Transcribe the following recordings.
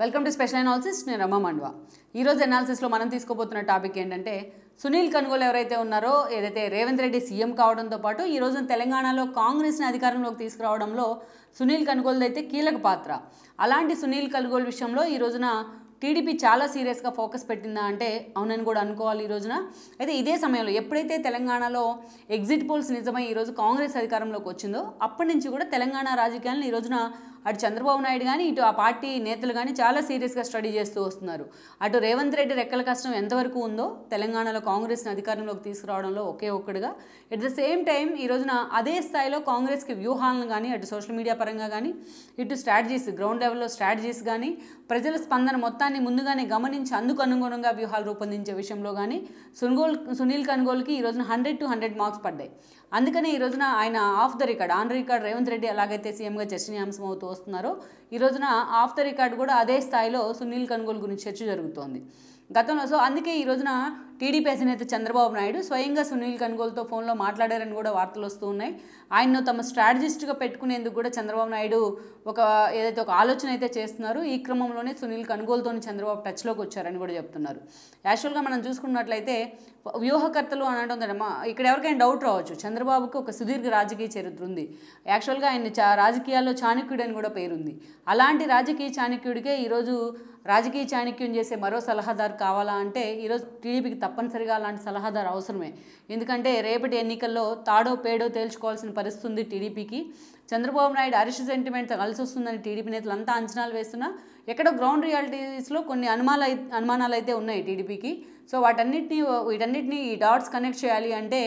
welcome to special analysis నేను రమా మండ్వా ఈరోజు అనాలిసిస్లో మనం తీసుకోబోతున్న టాపిక్ ఏంటంటే సునీల్ కనుగోలు ఎవరైతే ఉన్నారో ఏదైతే రేవంత్ రెడ్డి సీఎం కావడంతో పాటు ఈ రోజున తెలంగాణలో కాంగ్రెస్ని అధికారంలోకి తీసుకురావడంలో సునీల్ కనుగోలు అయితే కీలక పాత్ర అలాంటి సునీల్ కనుగోలు విషయంలో ఈ రోజున టీడీపీ చాలా సీరియస్గా ఫోకస్ పెట్టిందా అంటే అవునని కూడా అనుకోవాలి ఈ రోజున అయితే ఇదే సమయంలో ఎప్పుడైతే తెలంగాణలో ఎగ్జిట్ పోల్స్ నిజమై ఈరోజు కాంగ్రెస్ అధికారంలోకి వచ్చిందో అప్పటి నుంచి కూడా తెలంగాణ రాజకీయాలను ఈ రోజున అటు చంద్రబాబు నాయుడు కానీ ఇటు ఆ పార్టీ నేతలు కానీ చాలా సీరియస్గా స్టడీ చేస్తూ వస్తున్నారు అటు రేవంత్ రెడ్డి రెక్కల కష్టం ఎంతవరకు ఉందో తెలంగాణలో కాంగ్రెస్ని అధికారంలోకి తీసుకురావడంలో ఒకే ఒక్కడుగా ఎట్ ద సేమ్ టైం ఈ రోజున అదే స్థాయిలో కాంగ్రెస్కి వ్యూహాలను కానీ అటు సోషల్ మీడియా పరంగా కానీ ఇటు స్ట్రాటజీస్ గ్రౌండ్ లెవెల్లో స్ట్రాటజీస్ కానీ ప్రజల స్పందన మొత్తాన్ని విషయాన్ని ముందుగానే గమనించి అందుకు అనుగుణంగా వ్యూహాలు రూపొందించే విషయంలో కానీ సున్గోల్ సునీల్ కనుగోల్కి ఈ రోజున హండ్రెడ్ టు హండ్రెడ్ మార్క్స్ పడ్డాయి అందుకనే ఈ రోజున ఆయన off the record on record Revanth Reddy ఎలాగైతే సీఎంగా చర్చనీయాంశం అవుతూ వస్తున్నారో ఈ రోజున ఆఫ్ ద రికార్డ్ కూడా అదే స్థాయిలో సునీల్ కన్గోల్ గురించి చర్చ జరుగుతోంది గతంలో సో అందుకే ఈ రోజున టీడీపీ అధినేత చంద్రబాబు నాయుడు స్వయంగా సునీల్ కనుగోలుతో ఫోన్లో మాట్లాడారని కూడా వార్తలు వస్తూ ఉన్నాయి ఆయన్ను తమ స్ట్రాటజిస్ట్గా పెట్టుకునేందుకు కూడా చంద్రబాబు నాయుడు ఒక ఏదైతే ఒక ఆలోచన అయితే చేస్తున్నారు ఈ క్రమంలోనే సునీల్ కన్గోల్తో చంద్రబాబు టచ్లోకి వచ్చారని కూడా చెప్తున్నారు యాక్చువల్గా మనం చూసుకున్నట్లయితే వ్యూహకర్తలు అని మా ఇక్కడ ఎవరికైనా డౌట్ రావచ్చు చంద్రబాబుకి ఒక సుదీర్ఘ రాజకీయ చరిత్ర ఉంది యాక్చువల్గా ఆయన చా రాజకీయాల్లో చాణక్యుడు అని కూడా పేరుంది అలాంటి రాజకీయ చాణక్యుడికే ఈరోజు రాజకీయ చాణక్యం చేసే మరో సలహాదారు కావాలా అంటే ఈరోజు టీడీపీకి తప్పనిసరిగా అలాంటి సలహాదారు అవసరమే ఎందుకంటే రేపటి ఎన్నికల్లో తాడో పేడో తేల్చుకోవాల్సిన పరిస్థితి ఉంది టీడీపీకి చంద్రబాబు నాయుడు అరిష్ సెంటిమెంట్ కలిసి వస్తుందని టీడీపీ నేతలు అంతా అంచనాలు వేస్తున్నా ఎక్కడో గ్రౌండ్ రియాలిటీస్లో కొన్ని అనుమానాలు అనుమానాలు అయితే ఉన్నాయి టీడీపీకి సో వాటన్నిటినీ వీటన్నిటినీ ఈ డాట్స్ కనెక్ట్ చేయాలి అంటే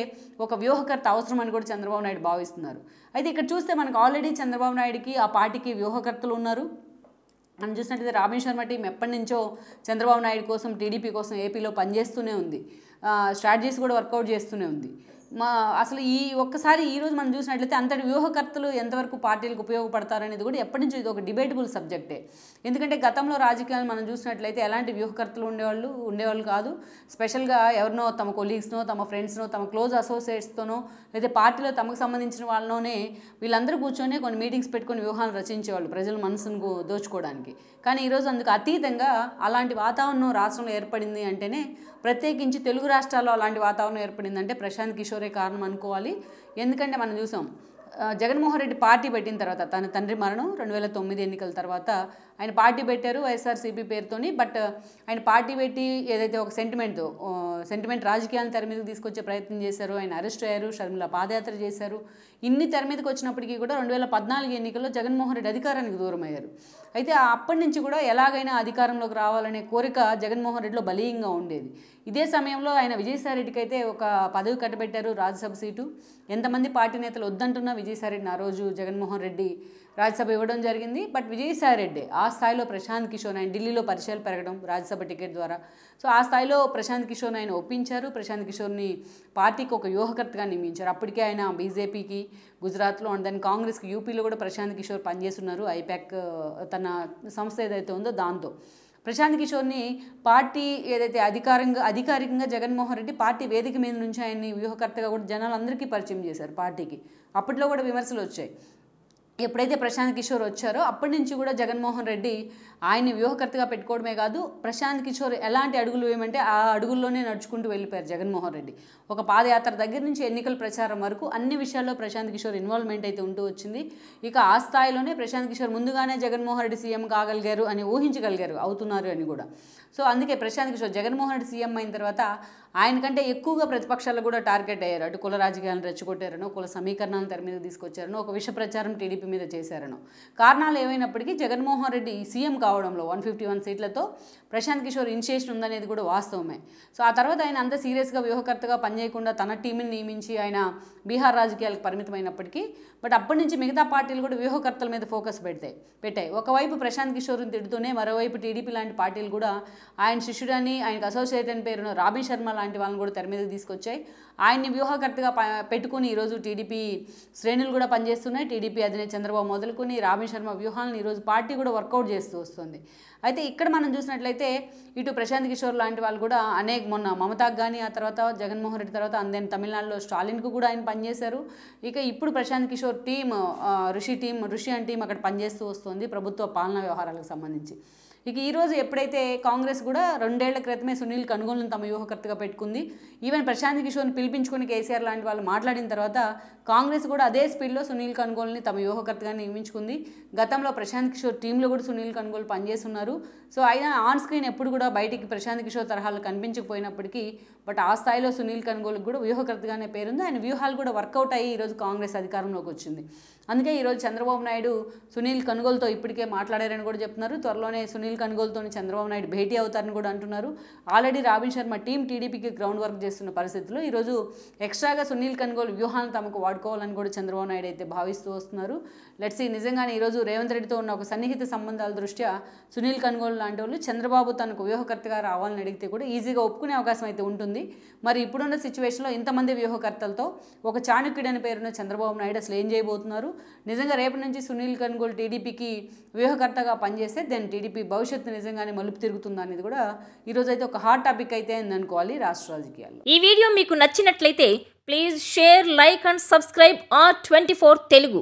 ఒక వ్యూహకర్త అవసరం అని కూడా చంద్రబాబు నాయుడు భావిస్తున్నారు అయితే ఇక్కడ చూస్తే మనకు ఆల్రెడీ చంద్రబాబు నాయుడుకి ఆ పార్టీకి వ్యూహకర్తలు ఉన్నారు మనం చూసినట్టయితే రాబిన్ శర్మ టీం ఎప్పటి నుంచో చంద్రబాబు నాయుడు కోసం టీడీపీ కోసం ఏపీలో పనిచేస్తూనే ఉంది స్ట్రాటజీస్ కూడా వర్కౌట్ చేస్తూనే ఉంది మా అసలు ఈ ఒక్కసారి ఈరోజు మనం చూసినట్లయితే అంతటి వ్యూహకర్తలు ఎంతవరకు పార్టీలకు ఉపయోగపడతారనేది కూడా ఎప్పటి నుంచో ఇది ఒక డిబేటబుల్ సబ్జెక్టే ఎందుకంటే గతంలో రాజకీయాలు మనం చూసినట్లయితే ఎలాంటి వ్యూహకర్తలు ఉండేవాళ్ళు ఉండేవాళ్ళు కాదు స్పెషల్గా ఎవరినో తమ కొలీగ్స్నో తమ ఫ్రెండ్స్నో తమ క్లోజ్ అసోసియేట్స్తోనో లేదా పార్టీలో తమకు సంబంధించిన వాళ్ళలోనే వీళ్ళందరూ కూర్చొని కొన్ని మీటింగ్స్ పెట్టుకొని వ్యూహాలు రచించేవాళ్ళు ప్రజల మనసును దోచుకోవడానికి కానీ ఈరోజు అందుకు అతీతంగా అలాంటి వాతావరణం రాష్ట్రంలో ఏర్పడింది అంటేనే ప్రత్యేకించి తెలుగు రాష్ట్రాల్లో అలాంటి వాతావరణం ఏర్పడింది అంటే ప్రశాంత్ కిషోర్ గ్రోత్రే కారణం అనుకోవాలి ఎందుకంటే మనం చూసాం జగన్మోహన్ రెడ్డి పార్టీ పెట్టిన తర్వాత తన తండ్రి మరణం రెండు వేల తొమ్మిది ఎన్నికల తర్వాత ఆయన పార్టీ పెట్టారు వైఎస్ఆర్సీపీ పేరుతోని బట్ ఆయన పార్టీ పెట్టి ఏదైతే ఒక సెంటిమెంట్ సెంటిమెంట్ రాజకీయాలను తెర మీదకి తీసుకొచ్చే ప్రయత్నం చేశారు ఆయన అరెస్ట్ అయ్యారు షర్మిల పాదయాత్ర చేశారు ఇన్ని తెర మీదకి వచ్చినప్పటికీ కూడా రెండు వేల పద్నాలుగు ఎన్నికల్లో జగన్మోహన్ రెడ్డి అధికారానికి దూరం అయ్యారు అయితే అప్పటి నుంచి కూడా ఎలాగైనా అధికారంలోకి రావాలనే కోరిక జగన్మోహన్ రెడ్డిలో బలీయంగా ఉండేది ఇదే సమయంలో ఆయన విజయసాయిరెడ్డికి అయితే ఒక పదవి కట్టబెట్టారు రాజ్యసభ సీటు ఎంతమంది పార్టీ నేతలు వద్దంటున్నా విజయసాయిరెడ్డిని ఆ రోజు జగన్మోహన్ రెడ్డి రాజ్యసభ ఇవ్వడం జరిగింది బట్ విజయసాయిరెడ్డి ఆ స్థాయిలో ప్రశాంత్ కిషోర్ ఆయన ఢిల్లీలో పరిచయాలు పెరగడం రాజ్యసభ టికెట్ ద్వారా సో ఆ స్థాయిలో ప్రశాంత్ కిషోర్ ఆయన ఒప్పించారు ప్రశాంత్ కిషోర్ని పార్టీకి ఒక వ్యూహకర్తగా నియమించారు అప్పటికే ఆయన బీజేపీకి గుజరాత్లో అండ్ దాని కాంగ్రెస్కి యూపీలో కూడా ప్రశాంత్ కిషోర్ పనిచేస్తున్నారు ఐపాక్ తన సంస్థ ఏదైతే ఉందో దాంతో ప్రశాంత్ కిషోర్ని పార్టీ ఏదైతే అధికారంగా అధికారికంగా జగన్మోహన్ రెడ్డి పార్టీ వేదిక మీద నుంచి ఆయన్ని వ్యూహకర్తగా కూడా జనాలందరికీ పరిచయం చేశారు పార్టీకి అప్పట్లో కూడా విమర్శలు వచ్చాయి ఎప్పుడైతే ప్రశాంత్ కిషోర్ వచ్చారో అప్పటి నుంచి కూడా జగన్మోహన్ రెడ్డి ఆయన్ని వ్యూహకర్తగా పెట్టుకోవడమే కాదు ప్రశాంత్ కిషోర్ ఎలాంటి అడుగులు వేయమంటే ఆ అడుగుల్లోనే నడుచుకుంటూ వెళ్ళిపోయారు జగన్మోహన్ రెడ్డి ఒక పాదయాత్ర దగ్గర నుంచి ఎన్నికల ప్రచారం వరకు అన్ని విషయాల్లో ప్రశాంత్ కిషోర్ ఇన్వాల్వ్మెంట్ అయితే ఉంటూ వచ్చింది ఇక ఆ స్థాయిలోనే ప్రశాంత్ కిషోర్ ముందుగానే జగన్మోహన్ రెడ్డి సీఎం కాగలిగారు అని ఊహించగలిగారు అవుతున్నారు అని కూడా సో అందుకే ప్రశాంత్ కిషోర్ జగన్మోహన్ రెడ్డి సీఎం అయిన తర్వాత ఆయన కంటే ఎక్కువగా ప్రతిపక్షాలు కూడా టార్గెట్ అయ్యారు అటు కుల రాజకీయాలను రెచ్చగొట్టారనో కుల సమీకరణాలను తెర మీద తీసుకొచ్చారనో ఒక విష ప్రచారం టీడీపీ టీడీపీ మీద చేశారను కారణాలు ఏమైనప్పటికీ జగన్మోహన్ రెడ్డి సీఎం కావడంలో వన్ ఫిఫ్టీ వన్ సీట్లతో ప్రశాంత్ కిషోర్ ఇన్షియేషన్ ఉందనేది కూడా వాస్తవమే సో ఆ తర్వాత ఆయన అంత సీరియస్గా వ్యూహకర్తగా పనిచేయకుండా తన టీంని నియమించి ఆయన బీహార్ రాజకీయాలకు పరిమితమైనప్పటికీ బట్ అప్పటి నుంచి మిగతా పార్టీలు కూడా వ్యూహకర్తల మీద ఫోకస్ పెడతాయి పెట్టాయి ఒకవైపు ప్రశాంత్ కిషోర్ని తిడుతూనే మరోవైపు టీడీపీ లాంటి పార్టీలు కూడా ఆయన శిష్యుడని ఆయనకు అసోసియేట్ అని పేరున రాబీ శర్మ లాంటి వాళ్ళని కూడా తెర మీదకి తీసుకొచ్చాయి ఆయన్ని వ్యూహకర్తగా పెట్టుకుని ఈరోజు టీడీపీ శ్రేణులు కూడా పనిచేస్తున్నాయి టీడీపీ అధినేత చంద్రబాబు మొదలుకొని రాబిన్ శర్మ వ్యూహాలను ఈరోజు పార్టీ కూడా వర్కౌట్ చేస్తూ వస్తుంది అయితే ఇక్కడ మనం చూసినట్లయితే ఇటు ప్రశాంత్ కిషోర్ లాంటి వాళ్ళు కూడా అనేక మొన్న మమతాకు కానీ ఆ తర్వాత జగన్మోహన్ రెడ్డి తర్వాత అందేని తమిళనాడులో స్టాలిన్కు కూడా ఆయన పనిచేశారు ఇక ఇప్పుడు Prashant Kishor team Rishi team Rishi and team అక్కడ పనిచేస్తూ వస్తుంది ప్రభుత్వ పాలనా వ్యవహారాలకు సంబంధించి ఇక ఈరోజు ఎప్పుడైతే కాంగ్రెస్ కూడా రెండేళ్ల క్రితమే సునీల్ కనుగోలను తమ వ్యూహకర్తగా పెట్టుకుంది ఈవెన్ ప్రశాంత్ కిషోర్ని పిలిపించుకుని కేసీఆర్ లాంటి వాళ్ళు మాట్లాడిన తర్వాత కాంగ్రెస్ కూడా అదే స్పీడ్లో సునీల్ కనుగోలుని తమ వ్యూహకర్తగా నియమించుకుంది గతంలో ప్రశాంత్ కిషోర్ టీంలో కూడా సునీల్ కనుగోలు పనిచేస్తున్నారు సో అయినా ఆన్ స్క్రీన్ ఎప్పుడు కూడా బయటికి ప్రశాంత్ కిషోర్ తరహాలు కనిపించకపోయినప్పటికీ బట్ ఆ స్థాయిలో సునీల్ కన్గోలుకు కూడా వ్యూహకర్తగానే పేరుంది ఆయన వ్యూహాలు కూడా వర్కౌట్ అయ్యి ఈరోజు కాంగ్రెస్ అధికారంలోకి వచ్చింది అందుకే ఈరోజు చంద్రబాబు నాయుడు సునీల్ కనుగోలుతో ఇప్పటికే మాట్లాడారని కూడా చెప్తున్నారు త్వరలోనే సునీల్ కనుగోలుతో చంద్రబాబు నాయుడు భేటీ అవుతారని కూడా అంటున్నారు ఆల్రెడీ రాబిన్ శర్మ టీం టీడీపీకి గ్రౌండ్ వర్క్ చేస్తున్న పరిస్థితుల్లో ఈరోజు ఎక్స్ట్రాగా సునీల్ కనుగోలు వ్యూహాన్ని తమకు వాడుకోవాలని కూడా చంద్రబాబు నాయుడు అయితే భావిస్తూ వస్తున్నారు లెట్స్ ఈ నిజంగానే ఈరోజు రేవంత్ రెడ్డితో ఉన్న ఒక సన్నిహిత సంబంధాల దృష్ట్యా సునీల్ కనుగోలు లాంటి వాళ్ళు చంద్రబాబు తనకు వ్యూహకర్తగా రావాలని అడిగితే కూడా ఈజీగా ఒప్పుకునే అవకాశం అయితే ఉంటుంది ఉంటుంది మరి ఇప్పుడున్న సిచ్యువేషన్లో ఇంతమంది వ్యూహకర్తలతో ఒక చాణుక్యుడని పేరున్న చంద్రబాబు నాయుడు అసలు ఏం చేయబోతున్నారు నిజంగా రేపటి నుంచి సునీల్ కన్గోల్ టీడీపీకి వ్యూహకర్తగా పనిచేస్తే దెన్ టీడీపీ భవిష్యత్తు నిజంగానే మలుపు తిరుగుతుందా అనేది కూడా ఈరోజు అయితే ఒక హాట్ టాపిక్ అయితే అనుకోవాలి రాష్ట్ర రాజకీయాల్లో ఈ వీడియో మీకు నచ్చినట్లయితే please share like and subscribe R twenty four Telugu